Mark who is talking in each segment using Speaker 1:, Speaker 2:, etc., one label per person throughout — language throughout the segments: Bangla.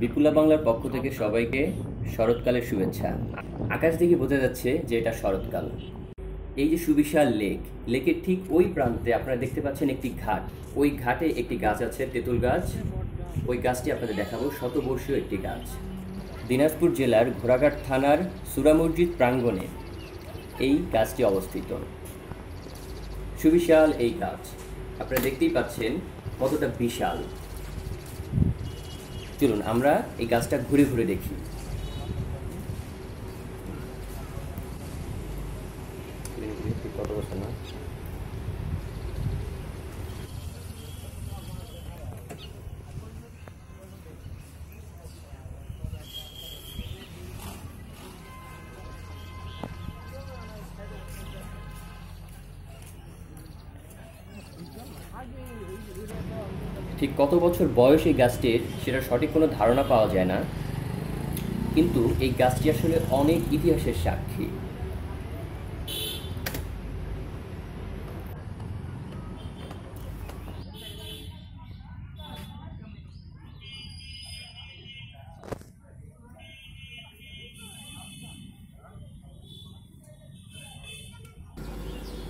Speaker 1: বিপুলা বাংলার পক্ষ থেকে সবাইকে শরৎকালের শুভেচ্ছা আকাশ দেখে বোঝা যাচ্ছে যে এটা শরৎকাল এই যে সুবিশাল লেক লেকের ঠিক ওই প্রান্তে আপনারা দেখতে পাচ্ছেন একটি ঘাট ওই ঘাটে একটি গাছ আছে তেঁতুল গাছ ওই গাছটি আপনাদের দেখাবো শতবর্ষীয় একটি গাছ দিনাজপুর জেলার ঘোড়াঘাট থানার সুরামসজিদ প্রাঙ্গণে এই গাছটি অবস্থিত সুবিশাল এই গাছ আপনারা দেখতেই পাচ্ছেন কতটা বিশাল চলুন আমরা এই গাছটা ঘুরে ঘুরে দেখি কত বছর না ঠিক কত বছর বয়স এই গাছটির সেটা সঠিক কোনো ধারণা পাওয়া যায় না কিন্তু এই গাছটি আসলে অনেক ইতিহাসের সাক্ষী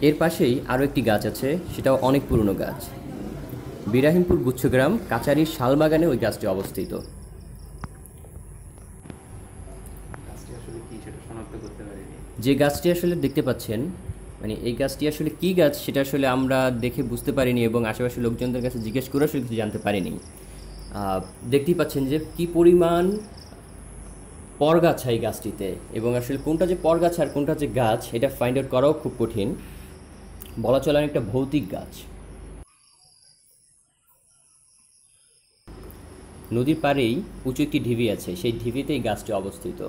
Speaker 1: এর পাশেই আরও একটি গাছ আছে সেটাও অনেক পুরনো গাছ বিরাহিমপুর গুচ্ছগ্রাম কাচারির শালবাগানে ওই গাছটি অবস্থিত যে গাছটি আসলে দেখতে পাচ্ছেন মানে এই গাছটি আসলে কি গাছ সেটা আসলে আমরা দেখে বুঝতে পারিনি এবং আশেপাশের লোকজনদের কাছে জিজ্ঞেস করে আসলে কিছু জানতে পারিনি দেখতেই পাচ্ছেন যে কি পরিমাণ পরগাছা এই গাছটিতে এবং আসলে কোনটা যে পরগাছা আর কোনটা যে গাছ এটা ফাইন্ড আউট করাও খুব কঠিন বলা চলে একটা ভৌতিক গাছ নদীর পাড়েই উঁচু একটি ঢিবি আছে সেই ঢিবিতেই গাছটি অবস্থিত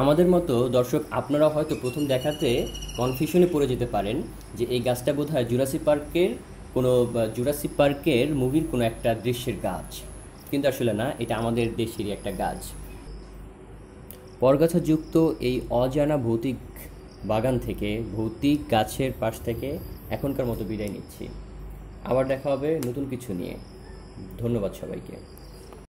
Speaker 1: আমাদের মতো দর্শক আপনারা হয়তো প্রথম দেখাতে কনফিউশনে পড়ে যেতে পারেন যে এই গাছটা বোধ হয় জুরাসি পার্কের কোনো জুরাসি পার্কের মুভির কোনো একটা দৃশ্যের গাছ কিন্তু আসলে না এটা আমাদের দেশেরই একটা গাছ পরগাছাযুক্ত এই অজানা ভৌতিক বাগান থেকে ভৌতিক গাছের পাশ থেকে এখনকার মতো বিদায় নিচ্ছি আবার দেখা হবে নতুন কিছু নিয়ে ধন্যবাদ সবাইকে